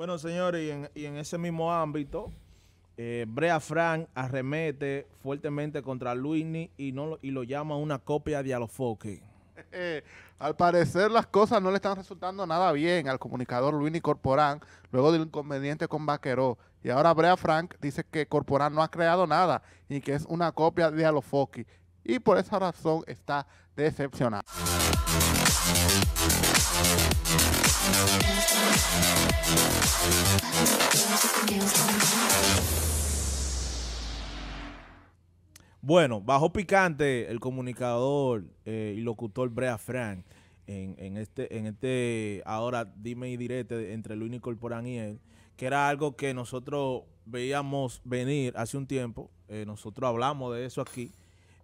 Bueno, señores, y en, ese mismo ámbito, eh, Brea Frank arremete fuertemente contra Luini y, no, y lo llama una copia de Alofoque. Eh, al parecer las cosas no le están resultando nada bien al comunicador Luini Corporán luego del inconveniente con Vaqueró. Y ahora Brea Frank dice que Corporán no ha creado nada y que es una copia de Alofoque y por esa razón está decepcionado. Bueno, bajo picante el comunicador eh, y locutor Brea Frank en, este, en este ahora dime y direte entre Luis Corporán y él, que era algo que nosotros veíamos venir hace un tiempo, eh, nosotros hablamos de eso aquí,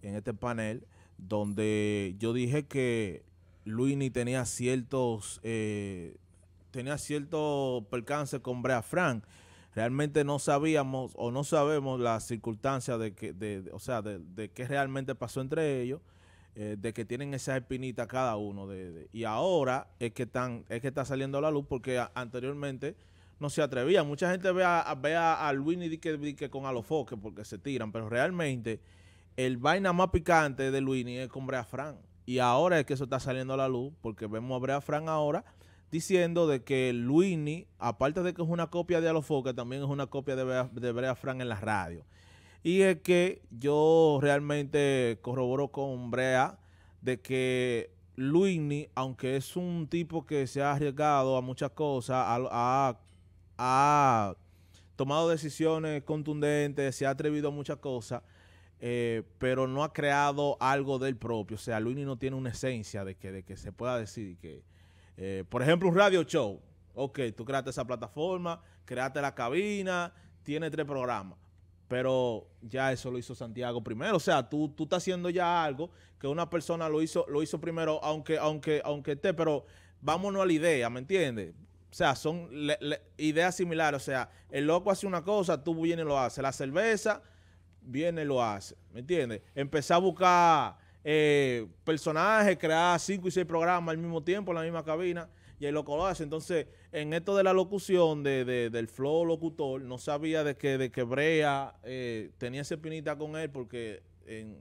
en este panel, donde yo dije que Luini tenía ciertos eh, tenía cierto percance con Brea Frank. Realmente no sabíamos o no sabemos las circunstancias de que, de, o sea, de, que qué realmente pasó entre ellos, eh, de que tienen esa espinita cada uno. De, y ahora es que están, es que está saliendo a la luz porque anteriormente no se atrevía. Mucha gente ve a, ve a, a Luini que, que, con alofoque porque se tiran, pero realmente el vaina más picante de Luini es con Brea Fran. Y ahora es que eso está saliendo a la luz, porque vemos a Brea Fran ahora diciendo de que Luini, aparte de que es una copia de Alofoca, también es una copia de Brea, de Fran en la radio. Y es que yo realmente corroboro con Brea de que Luini, aunque es un tipo que se ha arriesgado a muchas cosas, ha tomado decisiones contundentes, se ha atrevido a muchas cosas, eh, pero no ha creado algo del propio. O sea, Luini no tiene una esencia de que, que se pueda decir que... Eh, por ejemplo, un radio show. Ok, tú creaste esa plataforma, creaste la cabina, tiene tres programas. Pero ya eso lo hizo Santiago primero. O sea, tú, tú estás haciendo ya algo que una persona lo hizo, lo hizo primero, aunque, aunque, aunque esté, pero vámonos a la idea, ¿me entiendes? O sea, son ideas similares. O sea, el loco hace una cosa, tú vienes y lo haces. La cerveza viene lo hace, ¿me entiendes? Empezar a buscar eh, personajes, crear cinco y seis programas al mismo tiempo en la misma cabina, y ahí lo hace. Entonces, en esto de la locución, del flow locutor, no sabía de que, de que Brea eh, tenía esa pinita con él, porque en,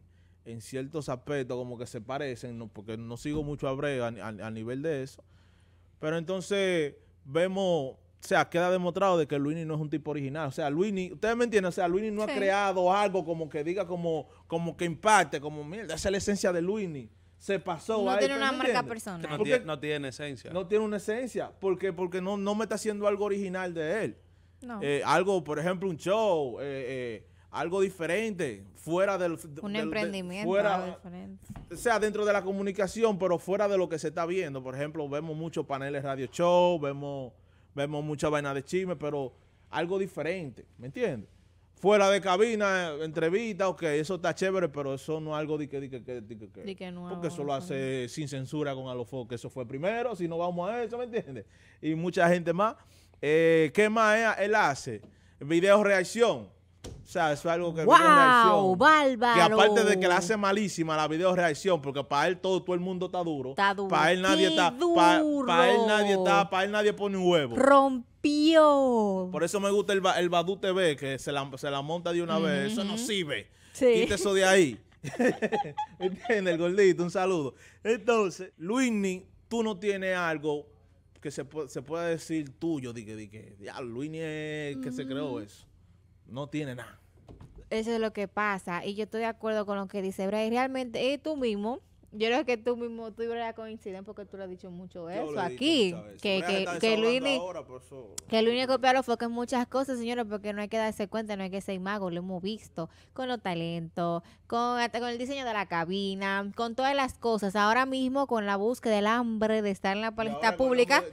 ciertos aspectos como que se parecen, porque no sigo mucho a Brea a nivel de eso. Pero entonces vemos o sea, queda demostrado de que Luini no es un tipo original. O sea, Luini, ustedes me entienden, o sea, Luini no ha creado algo como que diga como, como que impacte, como mierda, esa es la esencia de Luini. Se pasó no tiene una marca personal. No, tiene, esencia. No tiene una esencia, porque, porque no, no me está haciendo algo original de él. No. Eh, algo, por ejemplo, un show, eh, eh, algo diferente, fuera del... un emprendimiento. fuera, O sea, dentro de la comunicación, pero fuera de lo que se está viendo. Por ejemplo, vemos muchos paneles radio show, vemos vemos mucha vaina de chisme, pero algo diferente, ¿me entiendes? Fuera de cabina, entrevista, ok, eso está chévere, pero eso no es algo de que, de que, de que, de que Porque eso lo hace sin censura con Alofo, que eso fue primero, si no vamos a eso, ¿me entiendes? Y mucha gente más. Eh, ¿Qué más él hace? Video reacción o sea, eso es algo que wow, reacción. bárbaro. aparte de que la hace malísima la video reacción, porque para él todo, todo el mundo está duro. Está duro. Para él nadie está. Para, para, él nadie está. Para él nadie pone un huevo. Rompió. Por eso me gusta el, Badu TV, que se la, se la monta de una vez. Eso no sirve. Sí. Quita eso de ahí. ¿Entiendes? El gordito, un saludo. Entonces, Luini, tú no tienes algo que se, se pueda decir tuyo, Di que, di que, ya, Luini es que se creó mm. eso no tiene nada. Eso es lo que pasa. Y yo estoy de acuerdo con lo que dice Bray. Realmente, es tú mismo yo creo que tú mismo, tú y Brea coinciden porque tú lo has dicho mucho eso aquí. Que, que, que, Luini, que lo fue que muchas cosas, señores, porque no hay que darse cuenta, no hay que ser mago, lo hemos visto con los talentos, con, con el diseño de la cabina, con todas las cosas. Ahora mismo con la búsqueda del hambre de estar en la palestra pública,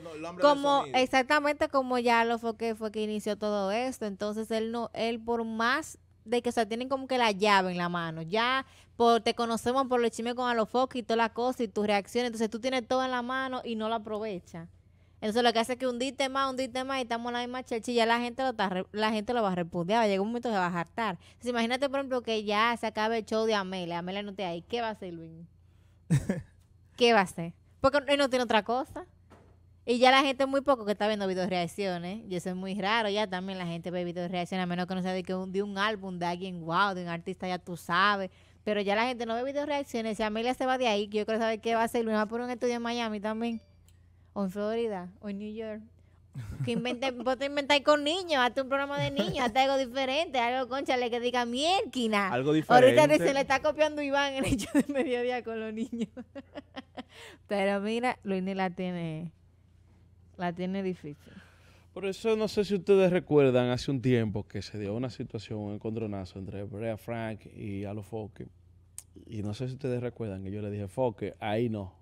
como exactamente como ya lo fue que fue que inició todo esto. Entonces él no, él por más de que o sea, tienen como que la llave en la mano. Ya por, te conocemos por los chisme con focos y todas las cosas y tus reacciones. Entonces tú tienes todo en la mano y no la aprovechas. Entonces lo que hace es que hundiste más, hundiste más y estamos en la misma chelcha y ya la gente lo, la gente lo va a repudiar. Llega un momento que va a hartar. imagínate, por ejemplo, que ya se acabe el show de Amelia. Amelia no te ahí. ¿Qué va a hacer, Luis? ¿Qué va a hacer? Porque él no tiene otra cosa. Y ya la gente muy poco que está viendo videos reacciones. Y eso es muy raro. Ya también la gente ve videos reacciones, a menos que no sea de, que un, de un álbum de alguien, wow, de un artista, ya tú sabes. Pero ya la gente no ve videos reacciones. Si Amelia se va de ahí, que yo quiero saber qué va a hacer. Luis va a poner un estudio en Miami también. O en Florida. O en New York. Que invente, vos te inventáis con niños, hazte un programa de niños, hazte algo diferente, algo conchale que diga mierquina. Algo diferente. Ahorita se le está copiando Iván el hecho de mediodía con los niños. Pero mira, Luis ni la tiene la tiene difícil. Por eso no sé si ustedes recuerdan hace un tiempo que se dio una situación, un encontronazo entre Brea Frank y Alo Foque. Y no sé si ustedes recuerdan que yo le dije, Foque, ahí no.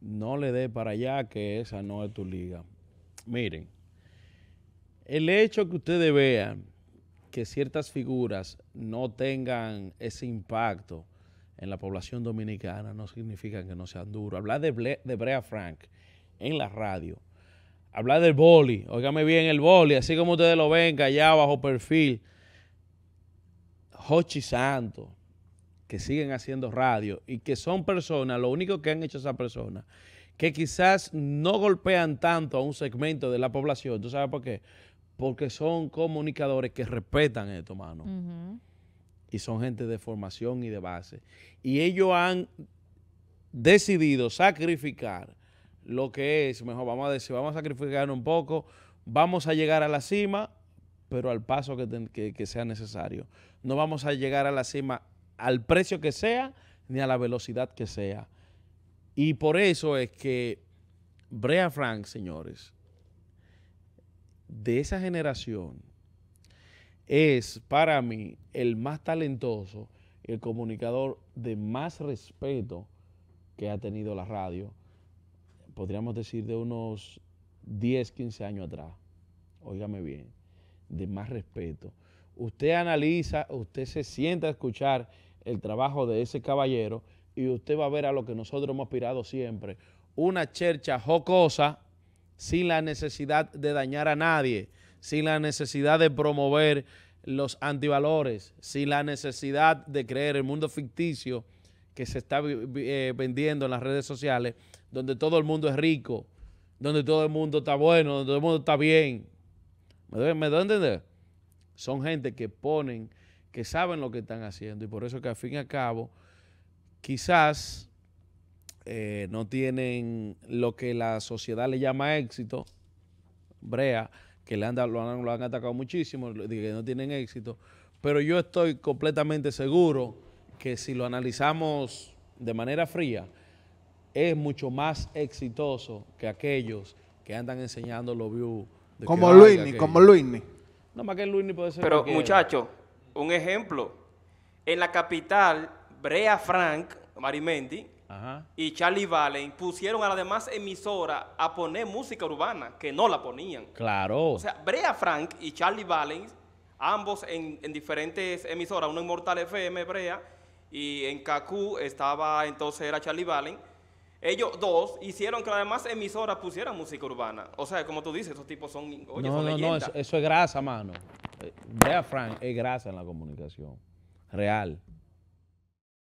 No le dé para allá que esa no es tu liga. Miren, el hecho que ustedes vean que ciertas figuras no tengan ese impacto en la población dominicana no significa que no sean duros. Hablar de Brea Frank en la radio. Hablar del boli, óigame bien el boli, así como ustedes lo ven, callado, bajo perfil. Hochi Santos, que siguen haciendo radio y que son personas, lo único que han hecho esas personas, que quizás no golpean tanto a un segmento de la población. ¿Tú sabes por qué? Porque son comunicadores que respetan esto, mano. Y son gente de formación y de base. Y ellos han decidido sacrificar lo que es, mejor vamos a decir, vamos a sacrificar un poco, vamos a llegar a la cima, pero al paso que, sea necesario. No vamos a llegar a la cima al precio que sea, ni a la velocidad que sea. Y por eso es que Brea Frank, señores, de esa generación, es para mí el más talentoso, el comunicador de más respeto que ha tenido la radio podríamos decir de unos 10, 15 años atrás, óigame bien, de más respeto. Usted analiza, usted se sienta a escuchar el trabajo de ese caballero y usted va a ver a lo que nosotros hemos aspirado siempre, una chercha jocosa sin la necesidad de dañar a nadie, sin la necesidad de promover los antivalores, sin la necesidad de creer el mundo ficticio que se está eh, vendiendo en las redes sociales, donde todo el mundo es rico, donde todo el mundo está bueno, donde todo el mundo está bien. ¿Me doy a entender? Son gente que ponen, que saben lo que están haciendo y por eso que al fin y al cabo quizás eh, no tienen lo que la sociedad le llama éxito, brea, que le han, lo, han, lo han atacado muchísimo, que no tienen éxito, pero yo estoy completamente seguro que si lo analizamos de manera fría, es mucho más exitoso que aquellos que andan enseñando los views. como Luini, como Luini. No, más que Luini puede ser Pero muchachos, un ejemplo. En la capital, Brea Frank, Marimendi, y Charlie Valen pusieron a las demás emisoras a poner música urbana, que no la ponían. Claro. O sea, Brea Frank y Charlie Valen, ambos en, diferentes emisoras, uno en Mortal FM, Brea, y en Kaku estaba, entonces era Charlie Valen, ellos dos hicieron que además demás emisoras pusieran música urbana. O sea, como tú dices, esos tipos son, oye, no, No, no, eso, eso, es grasa, mano. Eh, vea, Frank, es grasa en la comunicación. Real.